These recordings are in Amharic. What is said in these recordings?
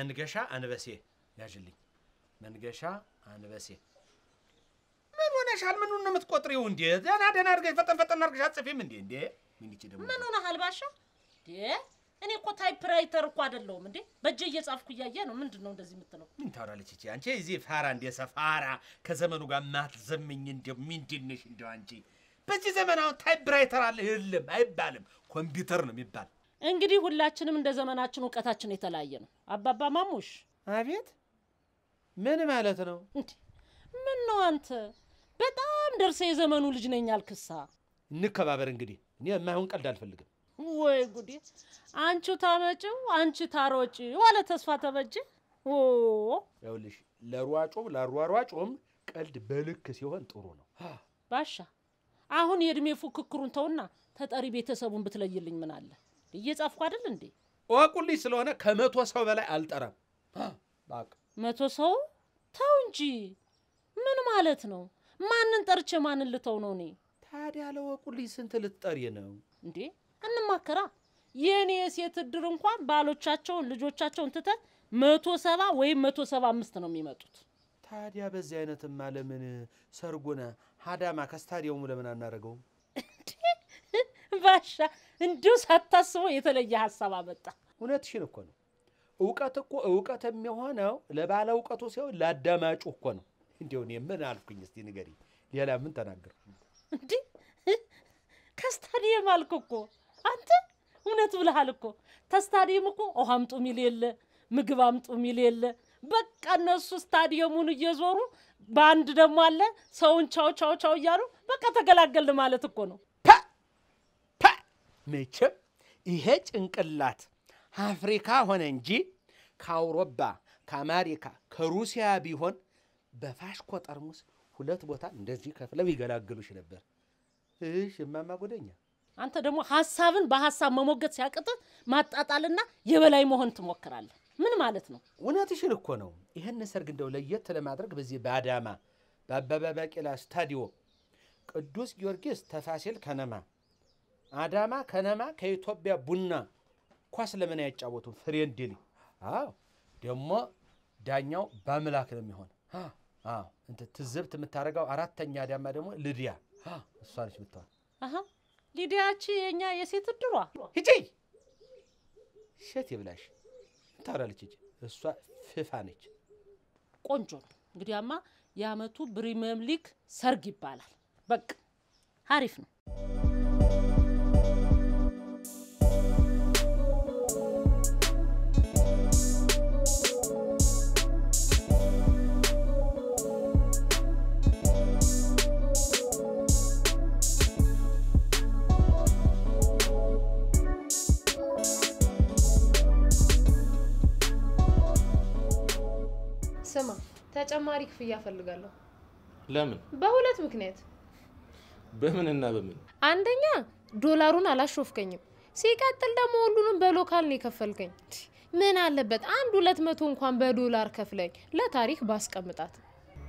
መንገሻ አንበሴ ያዥልኝ። መንገሻ አንበሴ። ምን ሆነሻል? ምን ነው የምትቆጥሪው? እንዴ ደህና ደህና አድርገሽ ፈጠን ፈጠን አድርገሽ አጽፊም እንዴ? እንዴ ምን ይቺ ደግሞ ምን ሆነሃል ባሻ? እንዴ እኔ እኮ ታይፕራይተር እኮ አይደለሁም እንዴ በእጄ እየጻፍኩ እያየ ነው። ምንድን ነው እንደዚህ የምትለው? ምን ታወራለች እቺ? አንቺ እዚህ ፋራ እንዴ? ሰፋራ ከዘመኑ ጋር ማትዘምኝ እንዴ? ምንድን ነሽ እንደው አንቺ። በዚህ ዘመን አሁን ታይፕራይተር አለ የለም አይባልም። ኮምፒውተር ነው የሚባል እንግዲህ ሁላችንም እንደ ዘመናችን እውቀታችን የተለያየ ነው። አባባ ማሙሽ። አቤት። ምን ማለት ነው? ምን ነው አንተ በጣም ደርሰ የዘመኑ ልጅ ነኝ አልክሳ። እንከባበር እንግዲህ። እኔ የማይሆን ቀልድ አልፈልግም። ወይ ጉዴ! አንቺ ታመጭው አንቺ ታሮጪ ዋለ ተስፋ ተበጅ። ይኸውልሽ ለሯጮም ለሯሯጮም ቀልድ በልክ ሲሆን ጥሩ ነው። ባሻ አሁን የእድሜ ፉክክሩን ተውና ተጠሪ ቤተሰቡን ብትለይልኝ ምን አለ? እየጻፍኩ አይደል እንዴ? እወቁልኝ ስለሆነ ከመቶ ሰው በላይ አልጠራም። መቶ ሰው ተው እንጂ ምን ማለት ነው? ማንን ጠርቼ ማንን ልተው ነው እኔ? ታዲያ ለወቁልኝ ስንት ልትጠሪ ነው እንዴ? እንማከራ። የእኔ የሴት እድር እንኳን ባሎቻቸውን ልጆቻቸውን ትተ መቶ ሰባ ወይም መቶ ሰባ አምስት ነው የሚመጡት። ታዲያ በዚህ አይነትማ ለምን ሰርጉን ሀዳማ ከስታዲየሙ ለምን አናደርገውም? ባሻ እንዲሁ ሳታስቡ የተለየ ሀሳብ አመጣ። እውነትሽን እኮ ነው። እውቀት እኮ እውቀት የሚሆነው ለባለ እውቀቱ ሲሆን ለአዳማጩ እኮ ነው። እንዲሁን የምን አልኩኝ? እስቲ ንገሪኝ፣ ሌላ ምን ተናገር? እንዲህ ከስታዲየም አልክ እኮ አንተ። እውነት ብለሃል እኮ ተስታዲየም እኮ ውሃ አምጡ ሚል የለ ምግብ አምጡ ሚል የለ በቃ እነሱ ስታዲየሙን እየዞሩ በአንድ ደግሞ አለ ሰውን ቻው ቻው ቻው እያሉ በቃ ተገላገልን ማለት እኮ ነው። መቼም ይሄ ጭንቅላት አፍሪካ ሆነ እንጂ ከአውሮፓ ከአሜሪካ ከሩሲያ ቢሆን በፋሽኮ ጠርሙስ ሁለት ቦታ እንደዚህ ከፍለው ይገላግሉሽ ነበር። እሽ እማማ ጎደኛ፣ አንተ ደግሞ ሀሳብን በሀሳብ መሞገት ሲያቅጥ ማጣጣልና የበላይ መሆን ትሞክራለህ። ምን ማለት ነው? እውነትሽን እኮ ነው። ይህን ሰርግ እንደው ለየት ለማድረግ በዚህ በአዳማ በአበበ ቢቂላ ስታዲዮም ቅዱስ ጊዮርጊስ ተፋሲል ከነማ አዳማ ከነማ ከኢትዮጵያ ቡና ኳስ ለምን አይጫወቱም? ፍሬንድሊ አዎ። ደግሞ ዳኛው በአምላክ ነው የሚሆን ትዝብት የምታደርገው አራተኛ ዳማ ደግሞ ልድያ እሷ ነች የምትሆን ሊዲያቺ የኛ የሴት ድሯ ሂጂ ሴት ይብላሽ ታራለች ሂጂ እሷ ፍፋ ነች። ቆንጆ ነው። እንግዲያማ የአመቱ ፕሪሚየር ሊግ ሰርግ ይባላል። በቃ አሪፍ ነው። ተጨማሪ ክፍያ እፈልጋለሁ። ለምን? በሁለት ምክንያት። በምን እና በምን? አንደኛ ዶላሩን አላሾፍከኝም፣ ሲቀጥል ደግሞ ሁሉንም በሎካል ነው የከፈልከኝ። ምን አለበት አንድ ሁለት መቶ እንኳን በዶላር ከፍለኝ ለታሪክ ባስቀምጣት።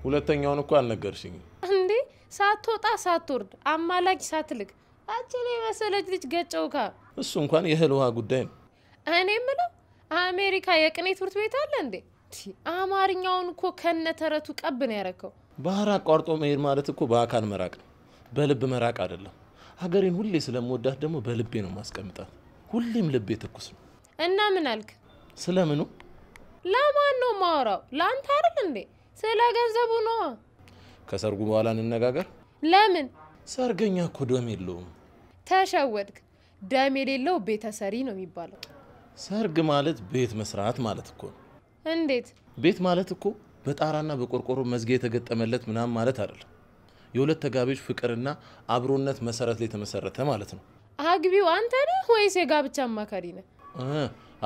ሁለተኛውን እኮ አልነገርሽኝ እንዴ? ሳትወጣ ሳትወርድ አማላጅ ሳትልክ አችን የመሰለች ልጅ ገጨውካ። እሱ እንኳን የእህል ውሃ ጉዳይ ነው። እኔ ምለው አሜሪካ የቅኔ ትምህርት ቤት አለ እንዴ? አማርኛውን እኮ ከነተረቱ ቀብ ነው ያረከው። ባህር አቋርጦ መሄድ ማለት እኮ በአካል መራቅ ነው፣ በልብ መራቅ አይደለም። ሀገሬን ሁሌ ስለምወዳት ደግሞ በልቤ ነው ማስቀምጣት። ሁሌም ልቤ ትኩስ ነው። እና ምን አልክ? ስለምኑ? ለማን ነው ማወራው? ለአንተ አይደል እንዴ? ስለ ገንዘቡ ነው። ከሰርጉ በኋላ እንነጋገር። ለምን? ሰርገኛ እኮ ደም የለውም። ተሸወድክ። ደም የሌለው ቤተሰሪ ነው የሚባለው። ሰርግ ማለት ቤት መስራት ማለት እኮ ነው። እንዴት ቤት ማለት እኮ በጣራና በቆርቆሮ መዝጊያ የተገጠመለት ምናምን ማለት አይደለም። የሁለት ተጋቢዎች ፍቅርና አብሮነት መሰረት ላይ የተመሰረተ ማለት ነው። አግቢው አንተ ነህ ወይስ የጋብቻ አማካሪ ነህ?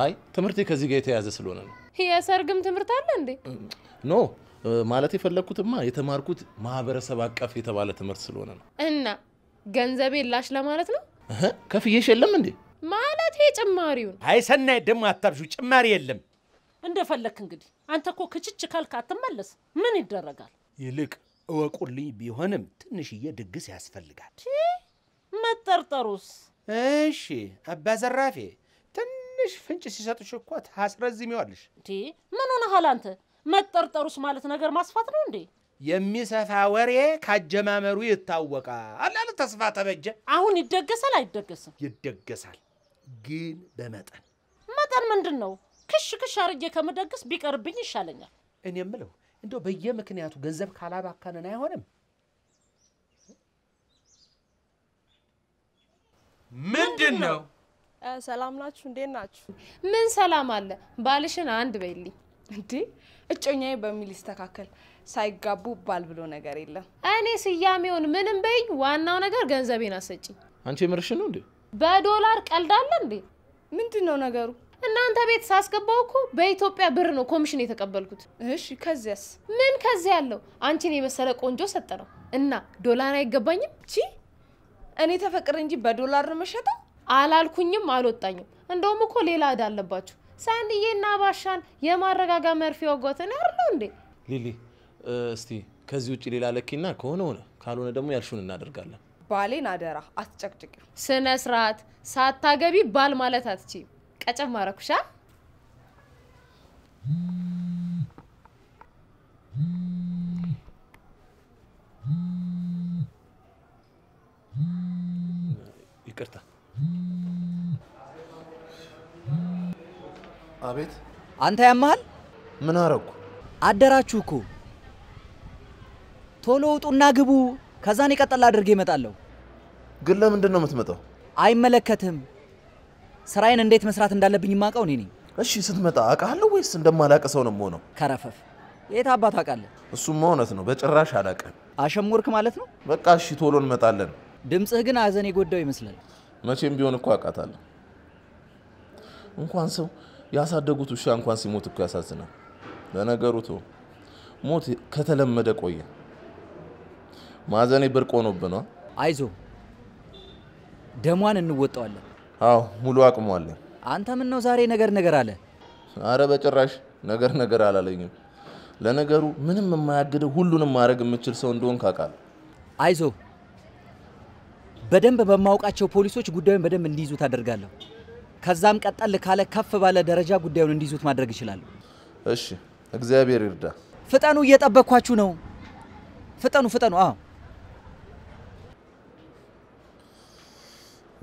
አይ ትምህርቴ ከዚህ ጋር የተያዘ ስለሆነ ነው። የሰርግም ትምህርት አለ እንዴ? ኖ ማለት የፈለግኩትማ የተማርኩት ማህበረሰብ አቀፍ የተባለ ትምህርት ስለሆነ ነው። እና ገንዘቤ ላሽ ለማለት ነው። ከፍዬሽ የለም እንዴ? ማለት ጭማሪውን። አይ ሰናይ ደግሞ አታብሹ፣ ጭማሪ የለም እንደፈለክ እንግዲህ አንተ እኮ ክችች ካልክ አትመለስ። ምን ይደረጋል? ይልቅ እወቁልኝ፣ ቢሆንም ትንሽዬ ድግስ ያስፈልጋል። መጠርጠሩስ? እሺ አባ ዘራፌ፣ ትንሽ ፍንጭ ሲሰጡሽ እኮ ታስረዝሚዋለሽ። ምን ሆነሃል አንተ? መጠርጠሩስ ማለት ነገር ማስፋት ነው እንዴ? የሚሰፋ ወሬ ካጀማመሩ ይታወቃል አለ ተስፋ ተበጀ። አሁን ይደገሳል አይደገስም? ይደገሳል፣ ግን በመጠን። መጠን ምንድን ነው? ክሽ ክሽ አርጌ ከምደግስ ቢቀርብኝ ይሻለኛል። እኔ የምለው እንደው በየምክንያቱ ገንዘብ ካላባከንን አይሆንም። ምንድን ነው? ሰላም ናችሁ? እንዴት ናችሁ? ምን ሰላም አለ። ባልሽን አንድ በይልኝ። እንዴ እጮኛዬ በሚል ይስተካከል። ሳይጋቡ ባል ብሎ ነገር የለም። እኔ ስያሜውን ምንም በይኝ፣ ዋናው ነገር ገንዘቤን አሰጪኝ። አንቺ የምርሽ ነው እንዴ? በዶላር ቀልዳለ እንዴ? ምንድን ነው ነገሩ? እናንተ ቤት ሳስገባው እኮ በኢትዮጵያ ብር ነው ኮሚሽን የተቀበልኩት። እሺ ከዚያስ? ምን ከዚያ ያለው አንቺን የመሰለ ቆንጆ ሰጠ ነው እና ዶላር አይገባኝም። ቺ እኔ ተፈቅር እንጂ በዶላር ነው መሸጠው አላልኩኝም፣ አልወጣኝም። እንደውም እኮ ሌላ እዳ አለባችሁ። ሳንድዬና ባሻን የማረጋጋ መርፌ ወጎትን ያርለው እንዴ ሊሊ። እስቲ ከዚህ ውጭ ሌላ ለኪና ከሆነ ሆነ፣ ካልሆነ ደግሞ ያልሹን እናደርጋለን። ባሌን አደራ አትጨቅጭቅ። ስነ ስርዓት ሳታገቢ ባል ማለት አትችም። ቀጨም አረኩሻ። ይቅርታ። አቤት። አንተ ያመሃል? ምን አረኩ? አደራችሁ እኮ። ቶሎ ውጡና ግቡ። ከዛን የቀጠል አድርጌ እመጣለሁ። ግን ለምንድን ነው የምትመጣው? አይመለከትም። ስራዬን እንዴት መስራት እንዳለብኝ የማውቀው እኔ ነኝ። እሺ፣ ስትመጣ አውቃለሁ ወይስ እንደማላቅ ሰው ነው የምሆነው? ከረፈፍ የት አባት አውቃለህ? እሱማ እውነት ነው፣ በጭራሽ አላቅም። አሸሞርክ ማለት ነው። በቃ እሺ፣ ቶሎ እንመጣለን። ድምፅህ ግን አዘን የጎዳው ይመስላል። መቼም ቢሆን እኮ አውቃታለሁ። እንኳን ሰው ያሳደጉት ውሻ እንኳን ሲሞት እኮ ያሳዝናል። ለነገሩ ቶ ሞት ከተለመደ ቆየ። ማዘኔ ብርቅ ሆኖብኗ። አይዞ ደሟን እንወጣዋለን። አዎ ሙሉ አቅሙ አንተ ምን ነው ዛሬ ነገር ነገር አለ? አረ በጭራሽ ነገር ነገር አላለኝም። ለነገሩ ምንም የማያግደው ሁሉንም ማድረግ የምችል ሰው እንደሆን ካቃል። አይዞ በደንብ በማውቃቸው ፖሊሶች ጉዳዩን በደንብ እንዲይዙት አደርጋለሁ። ከዛም ቀጠል ካለ ከፍ ባለ ደረጃ ጉዳዩን እንዲይዙት ማድረግ እችላለሁ። እሺ፣ እግዚአብሔር ይርዳ። ፍጠኑ፣ እየጠበቅኳችሁ ነው። ፍጠኑ፣ ፍጠኑ። አዎ፣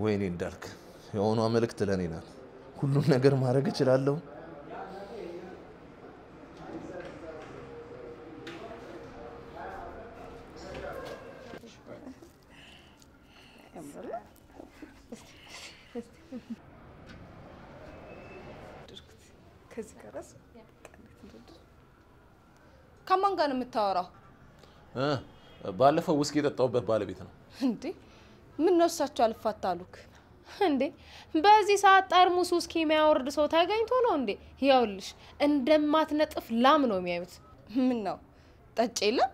ወይኔ እንዳልክ የሆኗ መልእክት ለእኔ ናት። ሁሉን ነገር ማድረግ እችላለሁ። ከማን ጋር ነው የምታወራው? ባለፈው ውስኪ የጠጣውበት ባለቤት ነው እንዴ? ምን ነው እሳቸው አልፋታሉክ? እንዴ በዚህ ሰዓት ጠርሙስ ውስኪ የሚያወርድ ሰው ተገኝቶ ነው እንዴ? ያውልሽ እንደማትነጥፍ ላም ነው የሚያዩት። ምን ነው ጠጭ የለም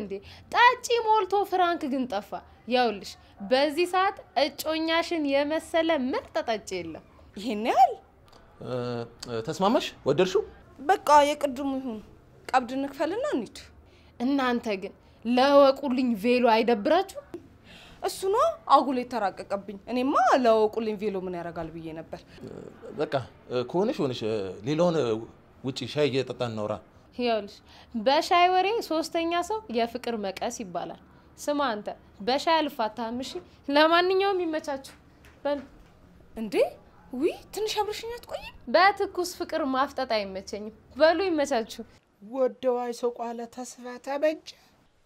እንዴ? ጠጪ ሞልቶ ፍራንክ ግን ጠፋ። ያውልሽ በዚህ ሰዓት እጮኛሽን የመሰለ ምርጥ ጠጭ የለም። ይህን ያህል ተስማማሽ? ወደድሽው? በቃ የቅድሙ ይሁን። ቀብድ እንክፈልና እንሂድ። እናንተ ግን ለወቁልኝ ቬሎ አይደብራችሁ? እሱ ነው አጉል የተራቀቀብኝ። እኔማ ለወቁልኝ ቬሎ ምን ያደርጋል ብዬ ነበር። በቃ ከሆነሽ ሆነሽ፣ ሌላውን ውጭ ሻይ እየጠጣን እናውራ። ይኸውልሽ በሻይ ወሬ ሶስተኛ ሰው የፍቅር መቀስ ይባላል። ስማ አንተ በሻይ አልፋታህም። እሺ ለማንኛውም ይመቻችሁ። በል እንዴ ዊ ትንሽ አብረሽኝ አትቆይም? በትኩስ ፍቅር ማፍጠጥ አይመቸኝም። በሉ ይመቻችሁ። ወደዋይ ሰው ተስፋ ተበጀ።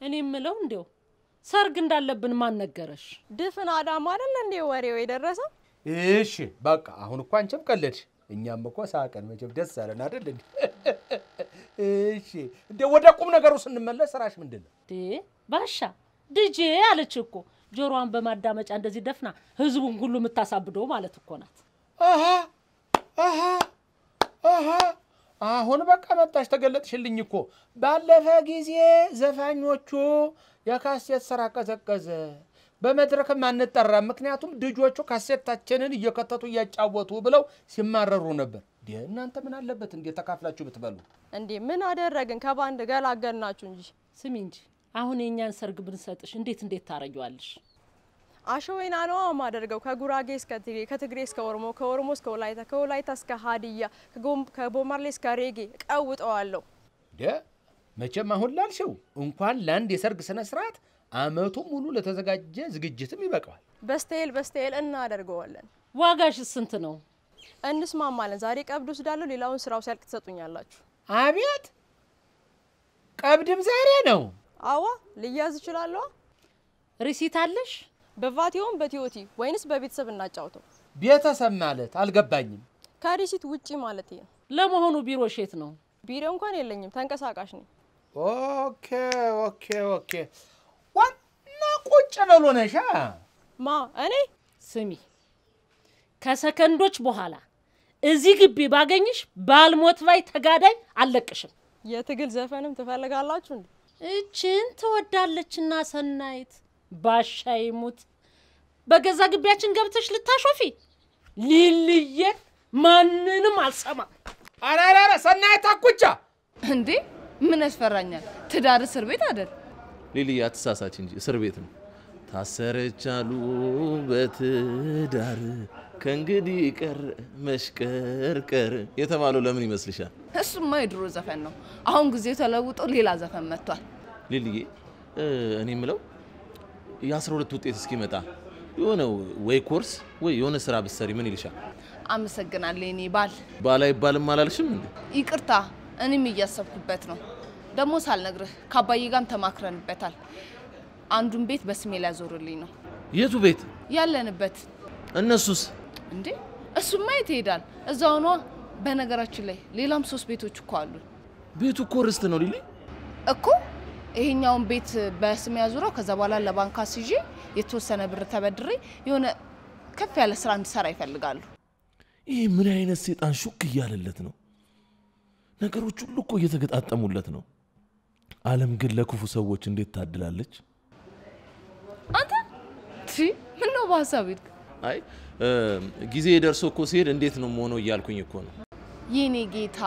እኔ የምለው እንዲያው ሰርግ እንዳለብን ማን ነገረሽ? ድፍን አዳማ አይደል እንዴ ወሬው የደረሰው? እሺ በቃ አሁን እኮ አንቺም ቀለድሽ፣ እኛም እኮ ሳቀን። መቼም ደስ አለን አይደል እሺ እንደ ወደ ቁም ነገሩ ስንመለስ ስራሽ ምንድን ነው? ባሻ ድጄ አለች እኮ ጆሮዋን በማዳመጫ እንደዚህ ደፍና ህዝቡን ሁሉ የምታሳብደው ማለት እኮ ናት። አሁን በቃ መጣሽ፣ ተገለጥሽልኝ እኮ ባለፈ ጊዜ ዘፋኞቹ የካሴት ስራ ቀዘቀዘ። በመድረክም አንጠራ፣ ምክንያቱም ልጆቹ ካሴታችንን እየከተቱ እያጫወቱ ብለው ሲማረሩ ነበር። እናንተ ምን አለበት እንዴ ተካፍላችሁ ብትበሉ። እንዴ ምን አደረግን? ከባንድ ገላገልናችሁ እንጂ። ስሚ እንጂ አሁን የእኛን ሰርግ ብንሰጥሽ እንዴት እንዴት ታረጊዋለሽ? አሸወይና ነው ማደርገው። ከጉራጌ እስከ ትግሬ፣ ከትግሬ እስከ ኦሮሞ፣ ከኦሮሞ እስከ ወላይታ፣ ከወላይታ እስከ ሀዲያ፣ ከቦማርሌ እስከ ሬጌ እንዴ መቼም አሁን ላልሽው እንኳን ለአንድ የሰርግ ስነ ስርዓት አመቱ ሙሉ ለተዘጋጀ ዝግጅትም ይበቃዋል። በስተሄል በስተሄል እናደርገዋለን። ዋጋሽ ስንት ነው? እንስማማለን። ዛሬ ቀብድ ውስዳለሁ ሌላውን ስራው ሲያልቅ ትሰጡኛላችሁ። አቤት ቀብድም ዛሬ ነው? አዋ ልያዝ እችላለሁ። ሪሲት አለሽ? በቫቲዮም በቲዮቲ ወይንስ በቤተሰብ እናጫውተው? ቤተሰብ ማለት አልገባኝም። ከሪሲት ውጪ ማለት ነው። ለመሆኑ ቢሮ ሼት ነው? ቢሮ እንኳን የለኝም፣ ተንቀሳቃሽ ነኝ። ኦኬ ኦኬ ኦኬ። ዋና ቁጭ በሎ ነሻ። ማ እኔ? ስሚ ከሰከንዶች በኋላ እዚህ ግቢ ባገኝሽ ባልሞት ባይ ተጋዳይ አልለቅሽም። የትግል ዘፈንም ትፈልጋላችሁ እንዴ? እችን ትወዳለችና ሰናይት ባሻ ይሙት በገዛ ግቢያችን ገብተሽ ልታሾፊ ሊልዬን ማንንም አልሰማ። አራራረ ሰናይት አኩቻ እንዴ ምን ያስፈራኛል? ትዳር እስር ቤት አይደል? ሊሊያ አትሳሳች እንጂ እስር ቤት ነው። ታሰረች አሉ በትዳር ከእንግዲህ ቀር መሽቀርቀር የተባለው ለምን ይመስልሻል? እሱማ የድሮ ዘፈን ነው። አሁን ጊዜ ተለውጦ ሌላ ዘፈን መጥቷል። ሊልዬ እኔ የምለው የአስራ ሁለት ውጤት እስኪመጣ የሆነ ወይ ኮርስ ወይ የሆነ ስራ ብትሰሪ ምን ይልሻል? አመሰግናለሁ የኔ ባል። ባል አይባልም አላልሽም እንዴ? ይቅርታ እኔም እያሰብኩበት ነው። ደግሞ ሳልነግርህ ከአባዬ ጋርም ተማክረንበታል። አንዱን ቤት በስሜ ሊያዞርልኝ ነው። የቱ ቤት? ያለንበት። እነሱስ? እንዴ እሱማ የት ይሄዳል? እዛው ነዋ። በነገራችን ላይ ሌላም ሶስት ቤቶች እኮ አሉ። ቤቱ እኮ ርስት ነው ሊሊ እኮ ይሄኛውን ቤት በስሜ ያዙረው። ከዛ በኋላ ለባንካ አስይዤ የተወሰነ ብር ተበድሬ የሆነ ከፍ ያለ ስራ እንድሰራ ይፈልጋሉ። ይህ ምን አይነት ሴጣን ሹክ እያለለት ነው? ነገሮች ሁሉ እኮ እየተገጣጠሙለት ነው። ዓለም ግን ለክፉ ሰዎች እንዴት ታድላለች! አንተ ምን ነው በሀሳብ አይ ጊዜ ደርሶ እኮ ሲሄድ እንዴት ነው መሆነው እያልኩኝ እኮ ነው። የኔ ጌታ፣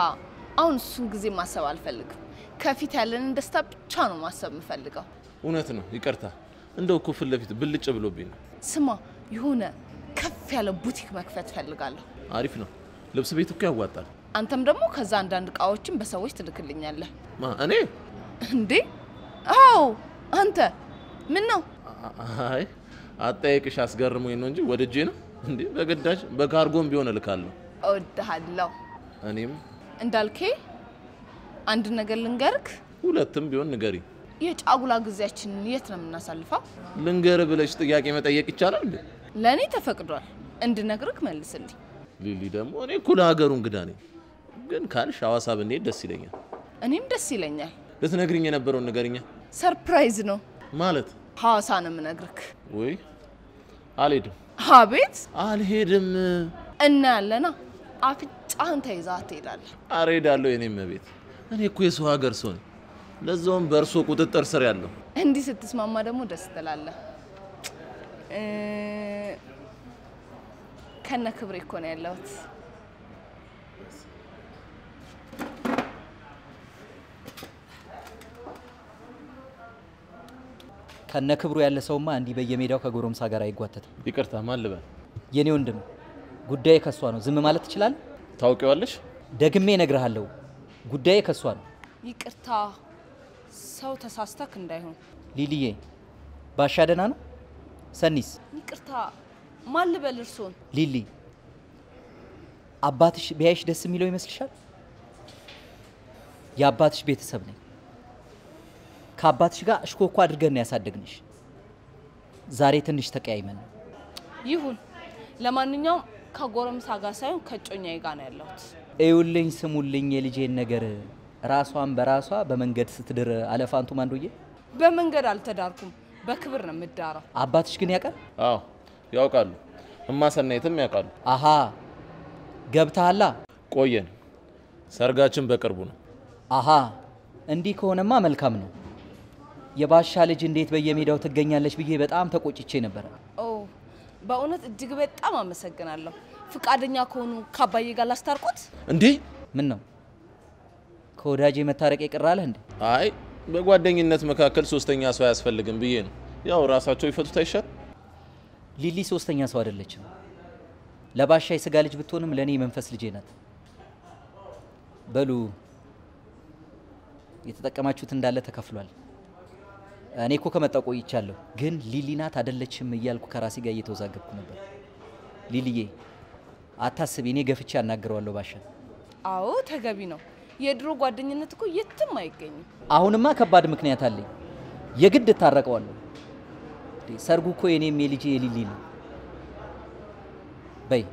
አሁን እሱን ጊዜ ማሰብ አልፈልግም። ከፊት ያለንን ደስታ ብቻ ነው ማሰብ የምፈልገው። እውነት ነው፣ ይቅርታ። እንደው እኮ ፊት ለፊት ብልጭ ብሎብኝ ነው። ስማ፣ የሆነ ከፍ ያለ ቡቲክ መክፈት ፈልጋለሁ። አሪፍ ነው። ልብስ ቤት እኮ ያዋጣል። አንተም ደግሞ ከዛ አንዳንድ እቃዎችን በሰዎች ትልክልኛለህ። እኔ እንዴ? አዎ አንተ። ምን ነው? አይ አጠያየቅሽ አስገርሞኝ ነው እንጂ ወድጄ ነው እንዴ? በግዳጅ በካርጎም ቢሆን እልካለሁ። እወድሃለሁ። እኔም እንዳልኬ አንድ ነገር ልንገርክ። ሁለትም ቢሆን ንገሪ። የጫጉላ ጊዜያችንን የት ነው የምናሳልፈው? ልንገር ብለሽ ጥያቄ መጠየቅ ይቻላል? ለእኔ ተፈቅዷል። እንድነግርክ መልስልኝ። ሊሊ ደግሞ እኔ እኮ ሀገሩ እንግዳ ነኝ። ግን ካልሽ ሐዋሳ ብንሄድ ደስ ይለኛል። እኔም ደስ ይለኛል። ልትነግርኝ የነበረውን ንገርኛ። ሰርፕራይዝ ነው ማለት? ሐዋሳ ነው የምነግርክ። ወይ አልሄድም። አቤት አልሄድም። እናያለና አፍንጫህን አፍጫን ትሄዳለህ። ኧረ እሄዳለሁ። የኔም ቤት እኔ እኮ የሰው ሀገር ሰው ነኝ፣ ለዛውም በእርሶ ቁጥጥር ስር ያለው። እንዲህ ስትስማማ ደግሞ ደስ ትላለ ከነ ክብሬ እኮ ነው ያለሁት። ከነ ክብሩ ያለ ሰውማ እንዲህ በየሜዳው ከጎረምሳ ጋር አይጓተትም። ይቅርታ ማን የኔ ወንድም ጉዳይ ከሷ ነው። ዝም ማለት ትችላል? ታውቂዋለሽ? ደግሜ እነግርሃለሁ፣ ጉዳይ ከሷ ነው። ይቅርታ ሰው ተሳስተክ እንዳይሆን። ሊልዬ ባሻ ደህና ነው? ሰኒስ? ይቅርታ ማን ልበል እርሶን? ሊሊ አባትሽ ቢያይሽ ደስ የሚለው ይመስልሻል? የአባትሽ ቤተሰብ ነኝ። ከአባትሽ ጋር እሽኮኮ አድርገን ያሳደግንሽ። ዛሬ ትንሽ ተቀያይመን ይሁን። ለማንኛውም ከጎረምሳ ጋር ሳይሆን ከጮኛዬ ጋር ነው ያለሁት። እዩልኝ፣ ስሙልኝ የልጄን ነገር ራሷን በራሷ በመንገድ ስትድር አለፋንቱ ማንዶዬ። በመንገድ አልተዳርኩም፣ በክብር ነው የምዳራው። አባትሽ ግን ያውቃል? አዎ ያውቃሉ። እማሰናይትም ያውቃሉ። አሃ ገብተሃላ። ቆየን፣ ሰርጋችን በቅርቡ ነው። አሃ እንዲህ ከሆነማ መልካም ነው። የባሻ ልጅ እንዴት በየሜዳው ትገኛለች ብዬ በጣም ተቆጭቼ ነበረ። በእውነት እጅግ በጣም አመሰግናለሁ። ፍቃደኛ ከሆኑ ካባዬ ጋር ላስታርቁት። እንዴ ምን ነው ከወዳጄ መታረቅ ይቀራለህ እንዴ? አይ በጓደኝነት መካከል ሶስተኛ ሰው አያስፈልግም ብዬ ነው። ያው ራሳቸው ይፈቱት አይሻል? ሊሊ ሶስተኛ ሰው አይደለችም። ለባሻ የስጋ ልጅ ብትሆንም ለእኔ የመንፈስ ልጄ ናት። በሉ የተጠቀማችሁት እንዳለ ተከፍሏል። እኔ እኮ ከመጣ ቆይቻለሁ፣ ግን ሊሊ ናት አይደለችም እያልኩ ከራሴ ጋር እየተወዛገብኩ ነበር። ሊሊዬ አታስቢ፣ እኔ ገፍቼ አናግረዋለሁ ባሻ። አዎ ተገቢ ነው። የድሮ ጓደኝነት እኮ የትም አይገኝም። አሁንማ ከባድ ምክንያት አለኝ። የግድ እታረቀዋለሁ። ሰርጉ እኮ የኔም የልጄ የሊሊ ነው። በይ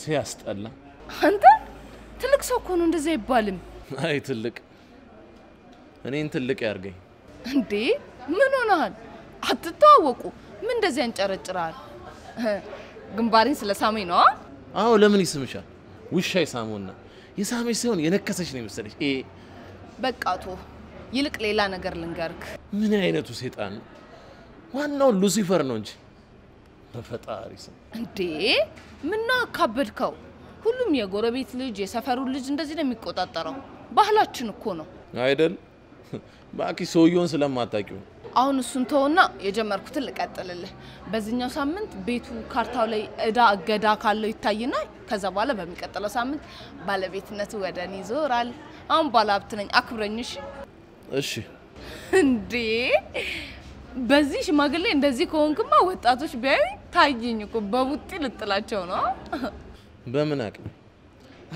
ሲያስጠላ አንተ ትልቅ ሰው እኮ ነው፣ እንደዚህ አይባልም። አይ ትልቅ እኔን ትልቅ ያርገኝ እንዴ! ምን ሆነሃል? አትተዋወቁ? ምን እንደዚህ ያንጨረጭራል? ግንባሬን ስለ ሳመኝ ነው። አዎ፣ ለምን ይስምሻል? ውሻ የሳመውና የሳመች ሲሆን የነከሰች ነው የመሰለች። በቃቶ ይልቅ ሌላ ነገር ልንገርክ። ምን አይነቱ ሴጣን ነው? ዋናው ሉሲፈር ነው እንጂ በፈጣሪ ስም እንዴ! ምነው አካበድከው? ሁሉም የጎረቤት ልጅ የሰፈሩን ልጅ እንደዚህ ነው የሚቆጣጠረው። ባህላችን እኮ ነው አይደል? ባኪ ሰውየውን ስለማታውቂው አሁን እሱን ተውና የጀመርኩትን ልቀጥልልህ። በዚህኛው ሳምንት ቤቱ ካርታው ላይ እዳ እገዳ ካለው ይታይና ከዛ በኋላ በሚቀጥለው ሳምንት ባለቤትነቱ ወደ እኔ ይዞራል። አሁን ባለ ሀብት ነኝ፣ አክብረኝ። እሺ እሺ። እንዴ በዚህ ሽማግሌ እንደዚህ ከሆንክማ ወጣቶች ቢያዩ ታይኝ እኮ በቡጢ ልጥላቸው ነው። በምን አቅም?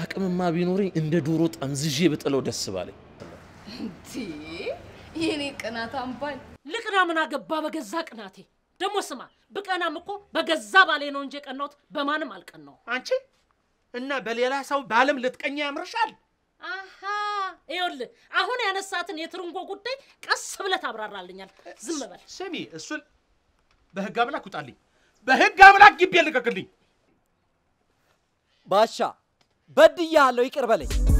አቅምማ ቢኖረኝ እንደ ዶሮ ጠምዝዤ ብጥለው ደስ ባለኝ። የኔ ቅናት አምባል ልቅና ምን አገባ በገዛ ቅናቴ። ደግሞ ስማ ብቀናም እኮ በገዛ ባሌ ነው እንጂ የቀናሁት በማንም አልቀናው። አንቺ እና በሌላ ሰው ባልም ልትቀኝ ያምርሻል? አሀ ይኸውልህ አሁን ያነሳትን የትርንጎ ጉዳይ ቀስ ብለህ ታብራራልኛል። ዝም በል ስሚ፣ እሱን በህግ አምላክ ውጣልኝ፣ በህግ አምላክ ግቤ ልቀቅልኝ። ባሻ በድያለሁ፣ ይቅር በለኝ።